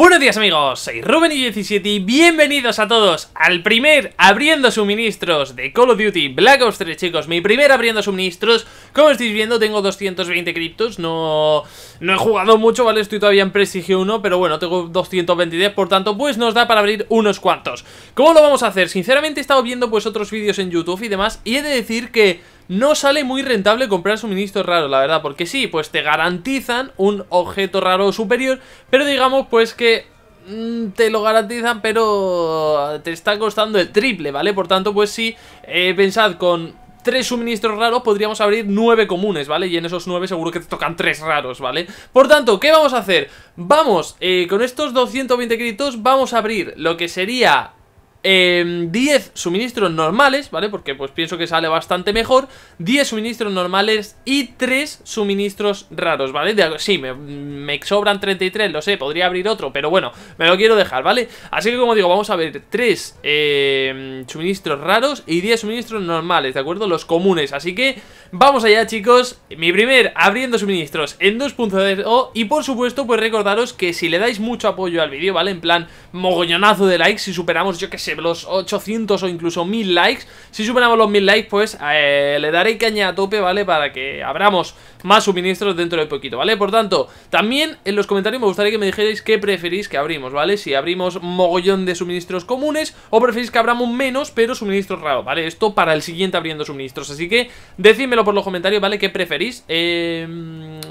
Buenos días amigos, soy Rubén y 17 y bienvenidos a todos al primer abriendo suministros de Call of Duty Black Ops 3 chicos, mi primer abriendo suministros, como estáis viendo tengo 220 criptos, no, no he jugado mucho, vale, estoy todavía en prestigio 1, pero bueno, tengo 223, por tanto pues nos da para abrir unos cuantos. ¿Cómo lo vamos a hacer? Sinceramente he estado viendo pues otros vídeos en YouTube y demás y he de decir que no sale muy rentable comprar suministros raros, la verdad, porque sí, pues te garantizan un objeto raro superior, pero digamos pues que mm, te lo garantizan, pero te está costando el triple, ¿vale? Por tanto, pues sí, eh, pensad, con tres suministros raros podríamos abrir nueve comunes, ¿vale? Y en esos nueve seguro que te tocan tres raros, ¿vale? Por tanto, ¿qué vamos a hacer? Vamos, eh, con estos 220 créditos vamos a abrir lo que sería 10 em, suministros normales, ¿vale? Porque pues pienso que sale bastante mejor 10 suministros normales y 3 suministros raros, ¿vale? sí, me, me, sobran 33, lo sé, podría abrir otro, pero bueno, me lo quiero dejar, ¿vale? Así que como digo, vamos a ver 3 em, suministros raros y 10 suministros normales, ¿de acuerdo? Los comunes, así que vamos allá chicos Mi primer abriendo suministros en 2.0 y por supuesto pues recordaros que si le dais mucho apoyo al vídeo, ¿vale? En plan, mogollonazo de likes, si superamos yo que sé los 800 o incluso 1000 likes. Si superamos los 1000 likes, pues eh, le daré caña a tope, ¿vale? Para que abramos más suministros dentro de poquito, ¿vale? Por tanto, también en los comentarios me gustaría que me dijerais qué preferís que abrimos, ¿vale? Si abrimos mogollón de suministros comunes o preferís que abramos menos, pero suministros raros, ¿vale? Esto para el siguiente abriendo suministros. Así que decídmelo por los comentarios, ¿vale? ¿Qué preferís? Eh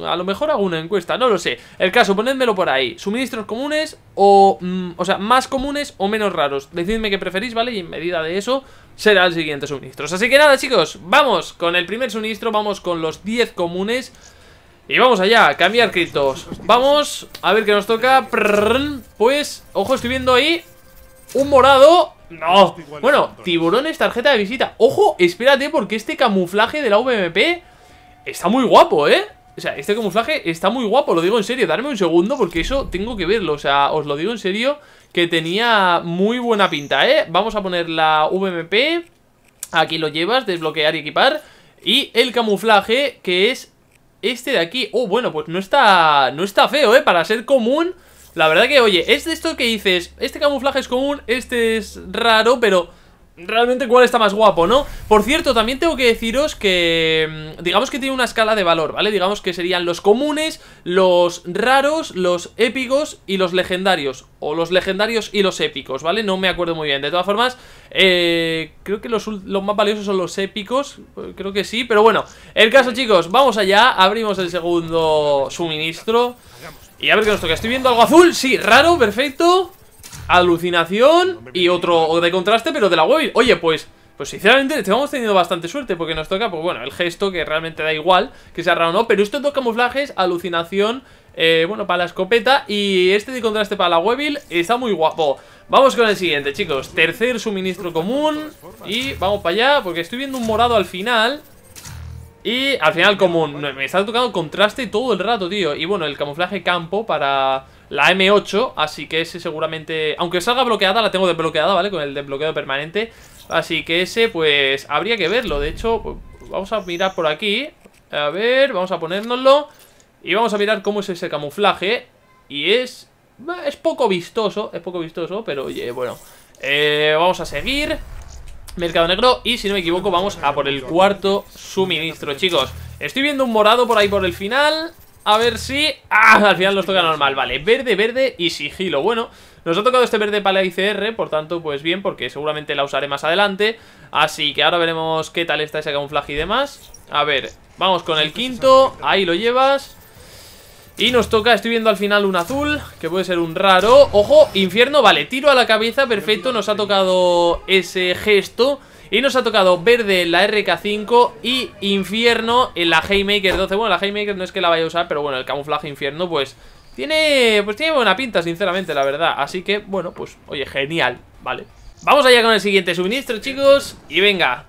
a lo mejor hago una encuesta, no lo sé. El caso, ponedmelo por ahí. Suministros comunes o, mm, o sea, más comunes o menos raros. Decidme qué preferís, ¿vale? Y en medida de eso será el siguiente suministro. Así que nada, chicos, vamos con el primer suministro, vamos con los 10 comunes. Y vamos allá, cambiar criptos. Vamos, a ver qué nos toca. Pues, ojo, estoy viendo ahí un morado. No. Bueno, tiburones, tarjeta de visita. Ojo, espérate, porque este camuflaje de la VMP está muy guapo, ¿eh? O sea, este camuflaje está muy guapo, lo digo en serio. Darme un segundo porque eso tengo que verlo. O sea, os lo digo en serio que tenía muy buena pinta, ¿eh? Vamos a poner la VMP. Aquí lo llevas, desbloquear y equipar. Y el camuflaje que es este de aquí. Oh, bueno, pues no está, no está feo, ¿eh? Para ser común... La verdad que, oye, es de esto que dices, este camuflaje es común, este es raro, pero realmente cuál está más guapo, ¿no? Por cierto, también tengo que deciros que mm, digamos que tiene una escala de valor, ¿vale? Digamos que serían los comunes, los raros, los épicos y los legendarios o los legendarios y los épicos, ¿vale? No me acuerdo muy bien. De todas formas, eh, creo que los, los, más valiosos son los épicos, eh, creo que sí, pero bueno, el caso chicos, vamos allá, abrimos el segundo suministro y a ver qué nos toca. Estoy viendo algo azul, sí, raro, perfecto alucinación y otro de contraste, pero de la web. Oye, pues... Pues sinceramente hemos tenido bastante suerte porque nos toca, pues bueno, el gesto que realmente da igual, que sea raro o no, pero estos dos camuflajes, alucinación, eh, bueno, para la escopeta y este de contraste para la webil está muy guapo. Vamos con el siguiente, chicos, tercer suministro común y vamos para allá porque estoy viendo un morado al final y al final común, me está tocando contraste todo el rato, tío, y bueno, el camuflaje campo para la M8, así que ese seguramente... Aunque salga bloqueada, la tengo desbloqueada, ¿vale? Con el desbloqueo permanente. Así que ese, pues, habría que verlo. De hecho, pues, vamos a mirar por aquí. A ver, vamos a ponérnoslo. Y vamos a mirar cómo es ese camuflaje. Y es... Eh, es poco vistoso, es poco vistoso, pero oye, bueno. Eh, vamos a seguir. Mercado Negro. Y si no me equivoco, vamos a por el cuarto suministro, chicos. Estoy viendo un morado por ahí por el final. A ver si... ¡Ah! Al final nos toca normal, vale Verde, verde y sigilo Bueno, nos ha tocado este verde para la ICR Por tanto, pues bien, porque seguramente la usaré más adelante Así que ahora veremos qué tal está ese camuflaje y demás A ver, vamos con el quinto Ahí lo llevas y nos toca, estoy viendo al final un azul Que puede ser un raro Ojo, infierno, vale, tiro a la cabeza, perfecto Nos ha tocado ese gesto y nos ha tocado verde la RK5 y infierno en la Haymaker 12. Bueno, la Haymaker no es que la vaya a usar, pero bueno, el camuflaje infierno pues tiene, pues tiene buena pinta, sinceramente, la verdad. Así que, bueno, pues, oye, genial, ¿vale? Vamos allá con el siguiente suministro, chicos. Y venga.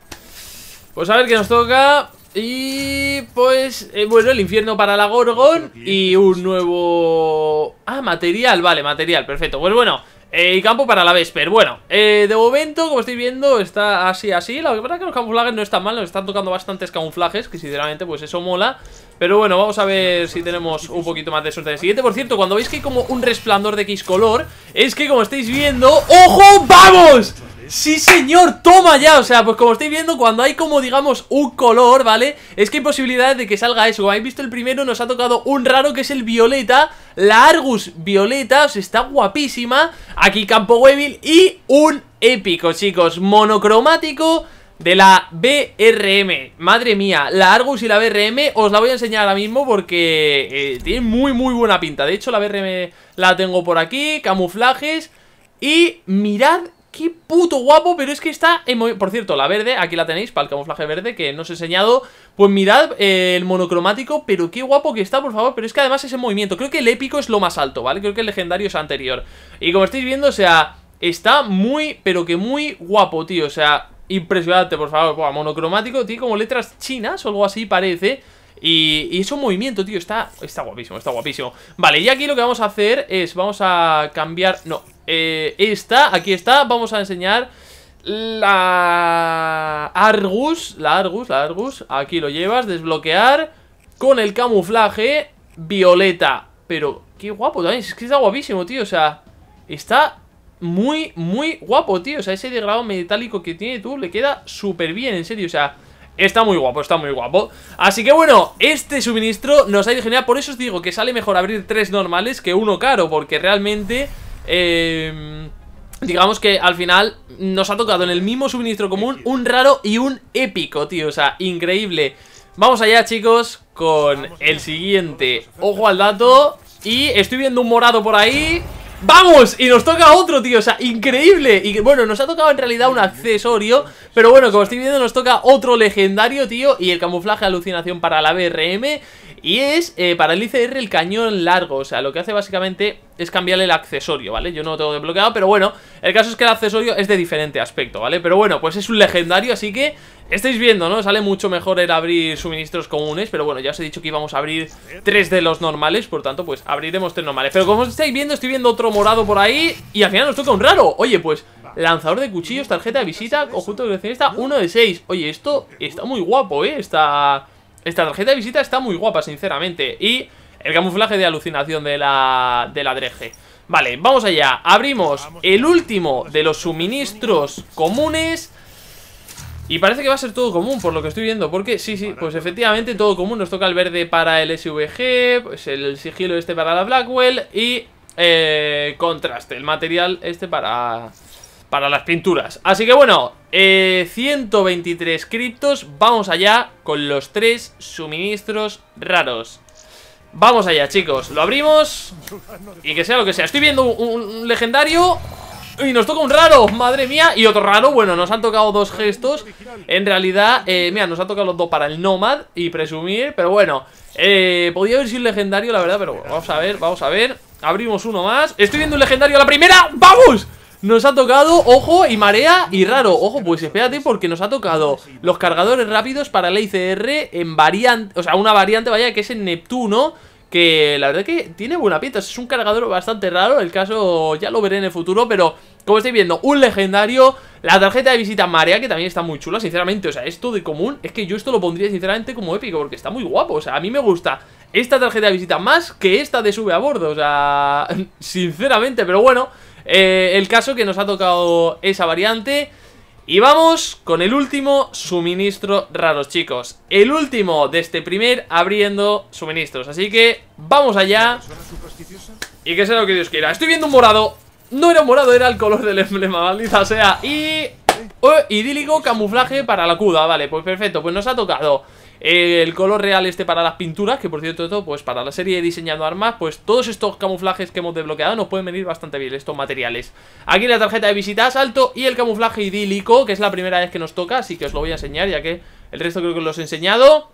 Pues a ver qué nos toca. Y pues, eh, bueno, el infierno para la Gorgon y un nuevo... Ah, material, vale, material, perfecto Pues bueno, eh, y campo para la vesper bueno eh, De momento, como estáis viendo, está así, así La verdad es que los camuflajes no están mal Nos están tocando bastantes camuflajes, que sinceramente pues eso mola Pero bueno, vamos a ver si tenemos un poquito más de suerte en el este siguiente Por cierto, cuando veis que hay como un resplandor de X color Es que como estáis viendo ¡Ojo! ¡Vamos! Sí señor, toma ya, o sea, pues como estáis viendo Cuando hay como, digamos, un color, ¿vale? Es que hay posibilidades de que salga eso Como habéis visto el primero, nos ha tocado un raro que es el violeta La Argus violeta, o sea, está guapísima Aquí Campo Webil y un épico, chicos Monocromático de la BRM Madre mía, la Argus y la BRM os la voy a enseñar ahora mismo porque eh, tiene muy muy buena pinta De hecho la BRM la tengo por aquí, camuflajes Y mirad Qué puto guapo, pero es que está... Por cierto, la verde, aquí la tenéis para el camuflaje verde que no os he enseñado. Pues mirad eh, el monocromático, pero qué guapo que está, por favor. Pero es que además ese movimiento, creo que el épico es lo más alto, ¿vale? Creo que el legendario es anterior. Y como estáis viendo, o sea, está muy, pero que muy guapo, tío. O sea, impresionante, por favor. monocromático, tío. como letras chinas o algo así, parece. Y, y es movimiento, tío, está, está guapísimo, está guapísimo Vale, y aquí lo que vamos a hacer es, vamos a cambiar, no, eh, esta, aquí está, vamos a enseñar la Argus, la Argus, la Argus, aquí lo llevas, desbloquear con el camuflaje violeta. Pero qué guapo también, es que está guapísimo, tío, o sea, está muy, muy guapo, tío, o sea, ese degrado metálico que tiene tú le queda súper bien, en serio, o sea... Está muy guapo, está muy guapo Así que bueno, este suministro nos ha ido genial Por eso os digo que sale mejor abrir tres normales que uno caro Porque realmente... Em, digamos que al final nos ha tocado en el mismo suministro común un raro y un épico, tío. O sea, increíble. Vamos allá, chicos, con el siguiente. Ojo al dato. Y estoy viendo un morado por ahí. ¡Vamos! Y nos toca otro, tío, o sea, increíble Y bueno, nos ha tocado en realidad un accesorio Pero bueno, como estoy viendo, nos toca otro legendario, tío Y el camuflaje alucinación para la BRM Y es, eh, para el ICR, el cañón largo O sea, lo que hace básicamente es cambiarle el accesorio, ¿vale? Yo no lo tengo desbloqueado, pero bueno, el caso es que el accesorio es de diferente aspecto, ¿vale? Pero bueno, pues es un legendario, así que estáis viendo, ¿no? Sale mucho mejor el abrir suministros comunes, pero bueno, ya os he dicho que íbamos a abrir tres de los normales, por tanto, pues abriremos tres normales. Pero como estáis viendo, estoy viendo otro morado por ahí y al final nos toca un raro. Oye, pues lanzador de cuchillos, tarjeta de visita, conjunto de está uno de seis. Oye, esto está muy guapo, ¿eh? Esta, esta tarjeta de visita está muy guapa, sinceramente. Y... El camuflaje de alucinación de la, de la dreje. Vale, vamos allá. Abrimos el último de los suministros comunes. Y parece que va a ser todo común, por lo que estoy viendo. Porque, sí, sí, pues efectivamente todo común. Nos toca el verde para el SVG, pues el sigilo este para la Blackwell y eh, contraste, el material este para, para las pinturas. Así que bueno, 123 eh, criptos. Vamos allá con los tres suministros raros. Vamos allá, chicos, lo abrimos Y que sea lo que sea Estoy viendo un, legendario Y nos toca un raro, madre mía Y otro raro, bueno, nos han tocado dos gestos En realidad, eh, mira, nos han tocado los dos para el Nomad Y presumir, pero bueno eh, Podía haber sido un legendario, la verdad Pero vamos a ver, vamos a ver Abrimos uno más Estoy viendo un legendario a la primera ¡Vamos! Nos ha tocado, ojo, y marea y raro Ojo, pues espérate porque nos ha tocado los cargadores rápidos para el ICR en variante O sea, una variante, vaya, que es en Neptuno que la verdad que tiene buena pinta, es un cargador bastante raro, el caso ya lo veré en el futuro, pero como estáis viendo, un legendario, la tarjeta de visita marea, que también está muy chula, sinceramente, o sea, esto de común, es que yo esto lo pondría sinceramente como épico, porque está muy guapo, o sea, a mí me gusta esta tarjeta de visita más que esta de sube a bordo, o sea, sinceramente, pero bueno... Eh, el caso que nos ha tocado esa variante. Y vamos con el último suministro raros, chicos. El último de este primer abriendo suministros. Así que vamos allá. Y que sea lo que Dios quiera. Estoy viendo un morado. No era morado, era el color del emblema, maldita sea. Y... Oh, idílico camuflaje para la cuda, vale, pues perfecto Pues nos ha tocado eh, el color real este para las pinturas, que por cierto, pues para la serie diseñando diseñado armas, pues todos estos camuflajes que hemos desbloqueado nos pueden venir bastante bien, estos materiales. Aquí la tarjeta de visita asalto y el camuflaje idílico, que es la primera vez que nos toca, así que os lo voy a enseñar, ya que el resto creo que lo he enseñado.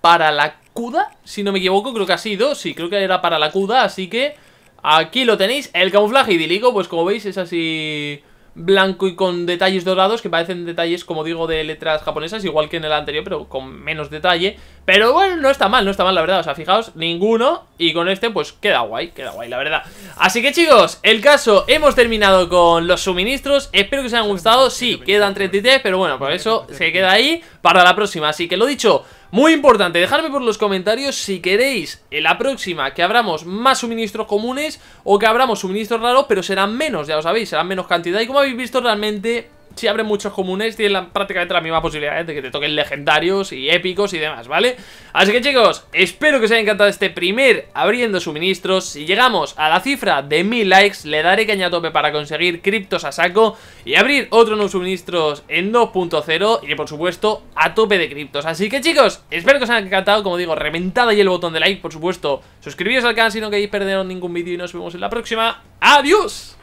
Para la CUDA, si no me equivoco, creo que ha sido, sí, creo que era para la CUDA, así que aquí lo tenéis. El camuflaje idílico, pues como veis es así blanco y con detalles dorados que parecen detalles, como digo, de letras japonesas, igual que en el anterior, pero con menos detalle. Pero bueno, no está mal, no está mal, la verdad. O sea, fijaos, ninguno. Y con este, pues queda guay, queda guay, la verdad. Así que chicos, el caso, hemos terminado con los suministros. Espero que os hayan gustado. Sí, quedan 33, pero bueno, por eso se queda ahí para la próxima. Así que lo dicho... Muy importante, dejadme por los comentarios si queréis en la próxima que abramos más suministros comunes o que abramos suministros raros, pero serán menos, ya lo sabéis, serán menos cantidad y como habéis visto realmente si abren muchos comunes, tienen la, prácticamente la misma posibilidad ¿eh? de que te toquen legendarios y épicos y demás, ¿vale? Así que chicos, espero que os haya encantado este primer abriendo suministros. Si llegamos a la cifra de mil likes, le daré caña a tope para conseguir criptos a saco y abrir otro nuevo suministros en 2.0 y por supuesto a tope de criptos. Así que chicos, espero que os haya encantado, como digo, reventad ahí el botón de like, por supuesto, suscribiros al canal si no queréis perderos ningún vídeo y nos vemos en la próxima. ¡Adiós!